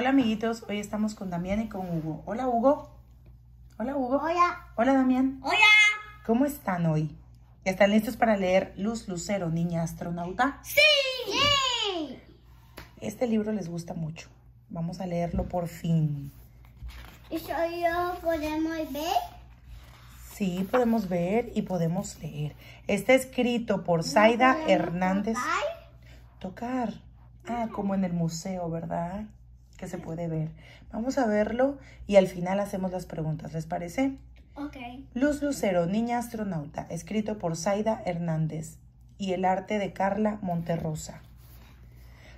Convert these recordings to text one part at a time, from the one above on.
Hola amiguitos, hoy estamos con Damián y con Hugo. Hola Hugo. Hola Hugo. Hola. Hola Damián. Hola. ¿Cómo están hoy? ¿Están listos para leer Luz Lucero, Niña Astronauta? Sí. Este libro les gusta mucho. Vamos a leerlo por fin. ¿Y yo podemos ver? Sí, podemos ver y podemos leer. Está escrito por Zaida Hernández. Tocar. tocar. Ah, como en el museo, ¿verdad? que se puede ver. Vamos a verlo y al final hacemos las preguntas, ¿les parece? Ok. Luz Lucero, Niña Astronauta, escrito por Zaida Hernández y el arte de Carla Monterrosa.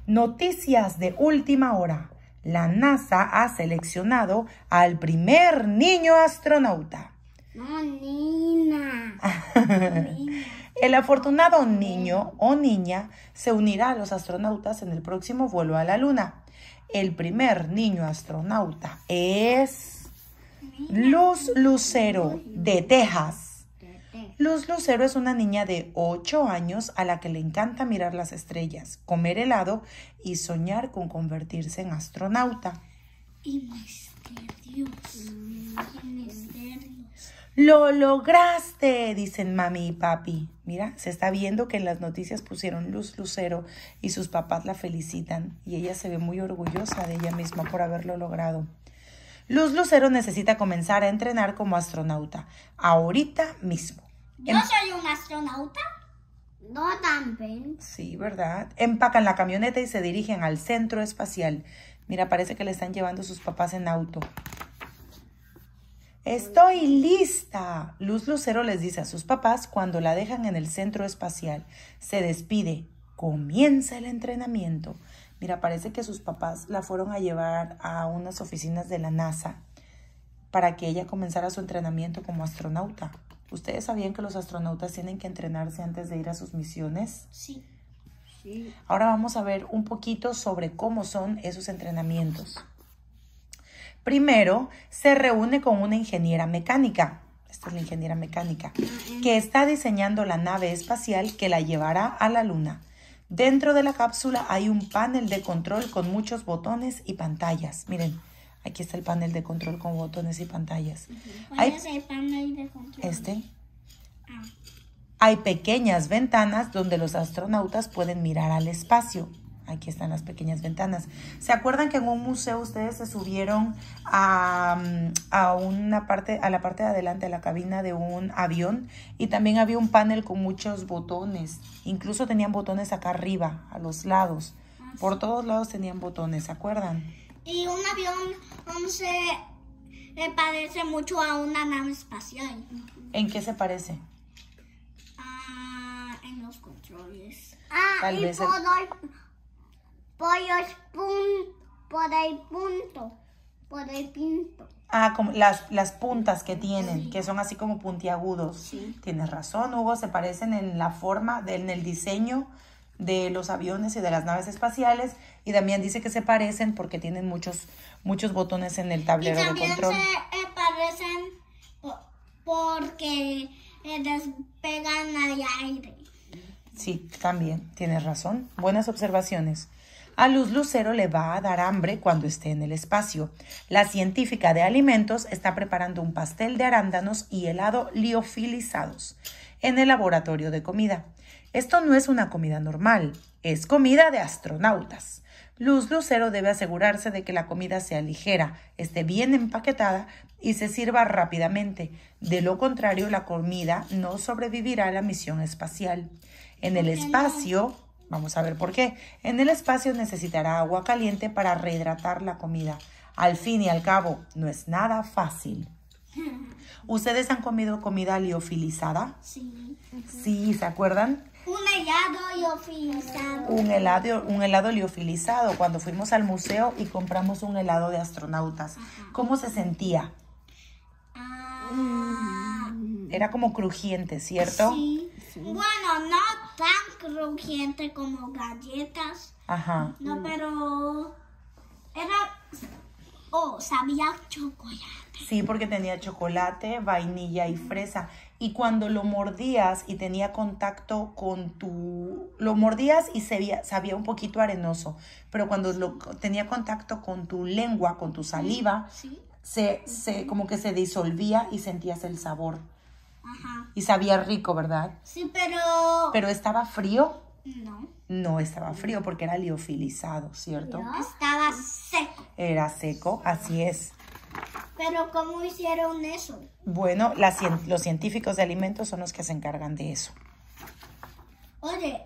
Noticias de última hora. La NASA ha seleccionado al primer niño astronauta. No, El afortunado niño o niña se unirá a los astronautas en el próximo vuelo a la Luna. El primer niño astronauta es Luz Lucero de Texas. Luz Lucero es una niña de 8 años a la que le encanta mirar las estrellas, comer helado y soñar con convertirse en astronauta. Y lo lograste, dicen mami y papi. Mira, se está viendo que en las noticias pusieron Luz Lucero y sus papás la felicitan y ella se ve muy orgullosa de ella misma por haberlo logrado. Luz Lucero necesita comenzar a entrenar como astronauta, ahorita mismo. ¿Yo em- soy un astronauta? No también. Sí, ¿verdad? Empacan la camioneta y se dirigen al centro espacial. Mira, parece que le están llevando sus papás en auto. Estoy lista. Luz Lucero les dice a sus papás cuando la dejan en el centro espacial. Se despide. Comienza el entrenamiento. Mira, parece que sus papás la fueron a llevar a unas oficinas de la NASA para que ella comenzara su entrenamiento como astronauta. ¿Ustedes sabían que los astronautas tienen que entrenarse antes de ir a sus misiones? Sí. sí. Ahora vamos a ver un poquito sobre cómo son esos entrenamientos. Primero, se reúne con una ingeniera mecánica, esta es la ingeniera mecánica, que está diseñando la nave espacial que la llevará a la Luna. Dentro de la cápsula hay un panel de control con muchos botones y pantallas. Miren, aquí está el panel de control con botones y pantallas. ¿Cuál es el panel de control? Este. Ah. Hay pequeñas ventanas donde los astronautas pueden mirar al espacio. Aquí están las pequeñas ventanas. ¿Se acuerdan que en un museo ustedes se subieron a, mm, una parte, a la parte de adelante de la cabina de un avión? Y también había un panel con muchos botones. Incluso tenían botones acá arriba, a los lados. Ah, Por todos lados tenían botones, ¿se acuerdan? Y un avión se le parece mucho a una nave espacial. ¿En qué se parece? Ah, en los controles. Ah, Tal y vez es pun, por el punto, por el pinto. Ah, como las, puntas que tienen, que son así como puntiagudos. Sí. Tienes razón, Hugo, se parecen en la forma, en el diseño de los aviones y de las naves espaciales. Y también dice que se parecen porque tienen muchos, muchos botones en el tablero de control. se eh, parecen porque eh, despegan al aire. Sí, también, tienes razón. Buenas observaciones. A Luz Lucero le va a dar hambre cuando esté en el espacio. La científica de alimentos está preparando un pastel de arándanos y helado liofilizados en el laboratorio de comida. Esto no es una comida normal, es comida de astronautas. Luz Lucero debe asegurarse de que la comida sea ligera, esté bien empaquetada y se sirva rápidamente. De lo contrario, la comida no sobrevivirá a la misión espacial. En el espacio, Vamos a ver por qué. En el espacio necesitará agua caliente para rehidratar la comida. Al fin y al cabo, no es nada fácil. ¿Ustedes han comido comida liofilizada? Sí. Sí, ¿se acuerdan? Un helado liofilizado. Un helado, un helado liofilizado. Cuando fuimos al museo y compramos un helado de astronautas. ¿Cómo se sentía? Ah. Era como crujiente, ¿cierto? sí. Bueno, no tan crujiente como galletas. Ajá. No, pero era... Oh, sabía chocolate. Sí, porque tenía chocolate, vainilla y fresa. Y cuando lo mordías y tenía contacto con tu... Lo mordías y se sabía un poquito arenoso, pero cuando lo tenía contacto con tu lengua, con tu saliva, Se, se, como que se disolvía y sentías el sabor. Y sabía rico, ¿verdad? Sí, pero... ¿Pero estaba frío? No. No estaba frío porque era liofilizado, ¿cierto? No. Estaba seco. Era seco, así es. Pero ¿cómo hicieron eso? Bueno, los científicos de alimentos son los que se encargan de eso. Oye,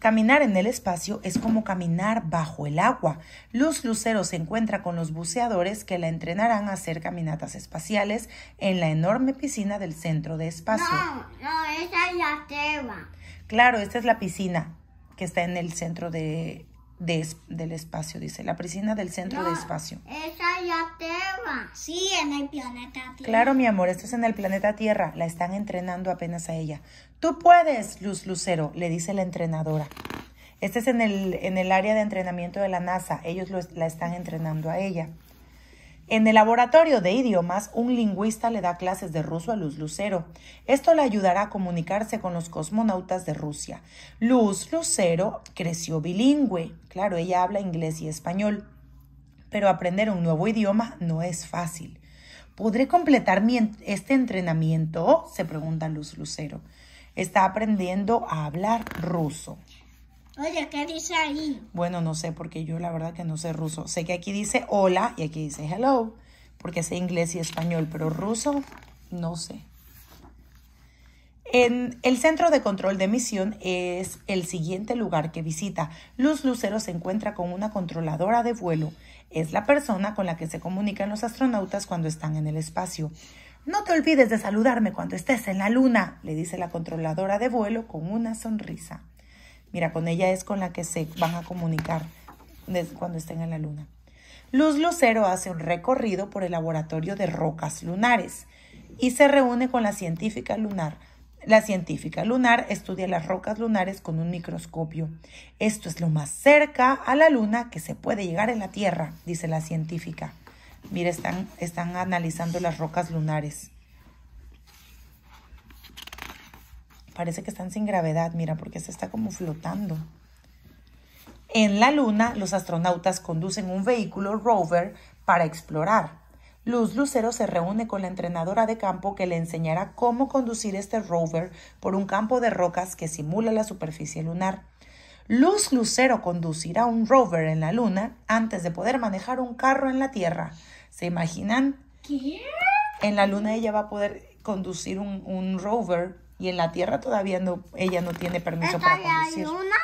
Caminar en el espacio es como caminar bajo el agua. Luz Lucero se encuentra con los buceadores que la entrenarán a hacer caminatas espaciales en la enorme piscina del centro de espacio. No, no, esa es la tema. Claro, esta es la piscina que está en el centro de del espacio, dice, la piscina del centro de espacio. Esa ya Sí, en el planeta Tierra. Claro, mi amor, estás es en el planeta Tierra. La están entrenando apenas a ella. Tú puedes, Luz Lucero, le dice la entrenadora. Este es en el, en el área de entrenamiento de la NASA. Ellos la están entrenando a ella. En el laboratorio de idiomas, un lingüista le da clases de ruso a Luz Lucero. Esto le ayudará a comunicarse con los cosmonautas de Rusia. Luz Lucero creció bilingüe. Claro, ella habla inglés y español. Pero aprender un nuevo idioma no es fácil. ¿Podré completar este entrenamiento? Se pregunta Luz Lucero. Está aprendiendo a hablar ruso. Oye, ¿qué dice ahí? Bueno, no sé, porque yo la verdad que no sé ruso. Sé que aquí dice hola y aquí dice hello, porque sé inglés y español, pero ruso no sé. En el centro de control de misión es el siguiente lugar que visita. Luz Lucero se encuentra con una controladora de vuelo. Es la persona con la que se comunican los astronautas cuando están en el espacio. No te olvides de saludarme cuando estés en la luna, le dice la controladora de vuelo con una sonrisa. Mira, con ella es con la que se van a comunicar cuando estén en la luna. Luz Lucero hace un recorrido por el laboratorio de rocas lunares y se reúne con la científica lunar. La científica lunar estudia las rocas lunares con un microscopio. Esto es lo más cerca a la luna que se puede llegar en la Tierra, dice la científica. Mira, están, están analizando las rocas lunares. Parece que están sin gravedad, mira, porque se está como flotando. En la Luna, los astronautas conducen un vehículo rover para explorar. Luz Lucero se reúne con la entrenadora de campo que le enseñará cómo conducir este rover por un campo de rocas que simula la superficie lunar. Luz Lucero conducirá un rover en la Luna antes de poder manejar un carro en la Tierra. ¿Se imaginan? ¿Qué? En la Luna ella va a poder conducir un, un rover y en la Tierra todavía no, ella no tiene permiso para conducir. La luna?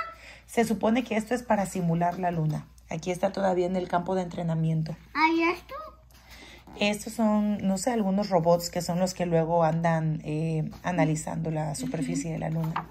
Se supone que esto es para simular la luna. Aquí está todavía en el campo de entrenamiento. ¿Hay esto? Estos son, no sé, algunos robots que son los que luego andan eh, analizando la superficie de la luna.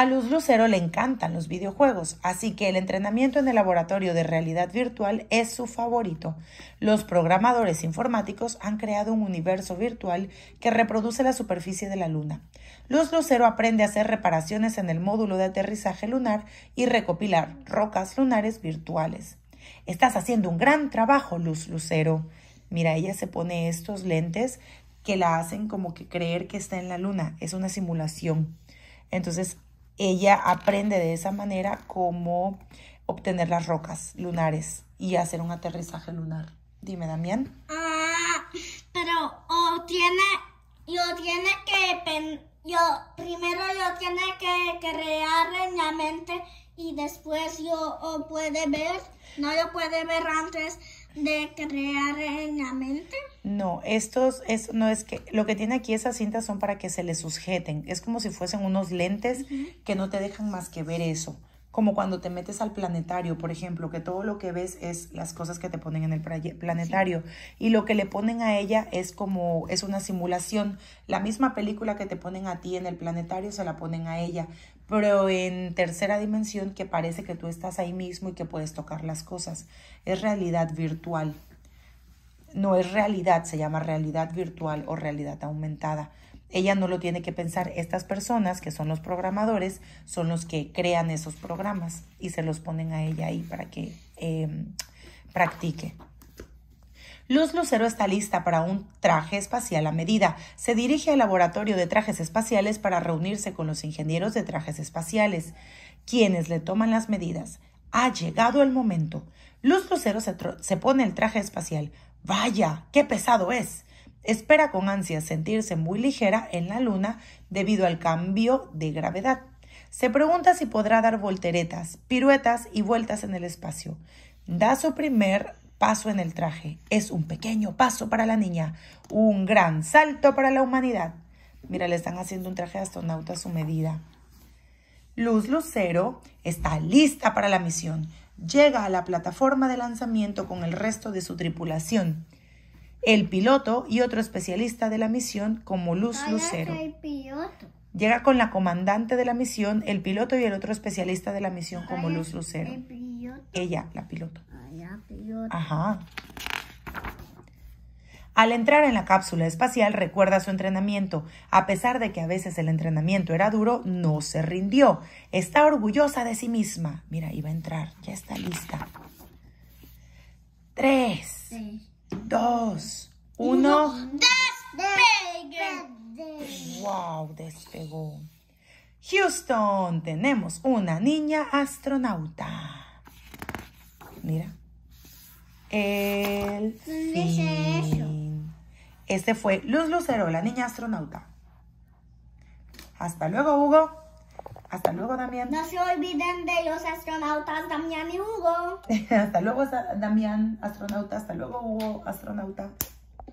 A Luz Lucero le encantan los videojuegos, así que el entrenamiento en el laboratorio de realidad virtual es su favorito. Los programadores informáticos han creado un universo virtual que reproduce la superficie de la Luna. Luz Lucero aprende a hacer reparaciones en el módulo de aterrizaje lunar y recopilar rocas lunares virtuales. Estás haciendo un gran trabajo, Luz Lucero. Mira, ella se pone estos lentes que la hacen como que creer que está en la luna. Es una simulación. Entonces, ella aprende de esa manera cómo obtener las rocas lunares y hacer un aterrizaje lunar. Dime, Damián. Ah, pero tiene, yo tiene que, yo primero yo tiene que crear en la mente y después yo puede ver, no lo puede ver antes de crear en la mente. No, estos, no es que lo que tiene aquí esas cintas son para que se le sujeten. Es como si fuesen unos lentes que no te dejan más que ver eso como cuando te metes al planetario, por ejemplo, que todo lo que ves es las cosas que te ponen en el planetario y lo que le ponen a ella es como es una simulación, la misma película que te ponen a ti en el planetario se la ponen a ella, pero en tercera dimensión que parece que tú estás ahí mismo y que puedes tocar las cosas, es realidad virtual. No es realidad, se llama realidad virtual o realidad aumentada. Ella no lo tiene que pensar. Estas personas, que son los programadores, son los que crean esos programas y se los ponen a ella ahí para que em, practique. Luz Lucero está lista para un traje espacial a medida. Se dirige al laboratorio de trajes espaciales para reunirse con los ingenieros de trajes espaciales, quienes le toman las medidas. Ha llegado el momento. Luz Lucero se pone el traje espacial. Vaya, qué pesado es. Espera con ansia sentirse muy ligera en la luna debido al cambio de gravedad. Se pregunta si podrá dar volteretas, piruetas y vueltas en el espacio. Da su primer paso en el traje. Es un pequeño paso para la niña, un gran salto para la humanidad. Mira, le están haciendo un traje de astronauta a su medida. Luz Lucero está lista para la misión. Llega a la plataforma de lanzamiento con el resto de su tripulación el piloto y otro especialista de la misión como Luz Lucero. Llega con la comandante de la misión, el piloto y el otro especialista de la misión como Luz Lucero. Ella, la piloto. Ajá. Al entrar en la cápsula espacial recuerda su entrenamiento. A pesar de que a veces el entrenamiento era duro, no se rindió. Está orgullosa de sí misma. Mira, iba a entrar, ya está lista. Tres, dos, uno. ¡Despegue! ¡Wow! Despegó. Houston, tenemos una niña astronauta. Mira. El fin. Este fue Luz Lucero, la niña astronauta. Hasta luego, Hugo. Hasta luego, Damián. No se olviden de los astronautas Damián y Hugo. hasta luego, Damián, astronauta. Hasta luego, Hugo, astronauta.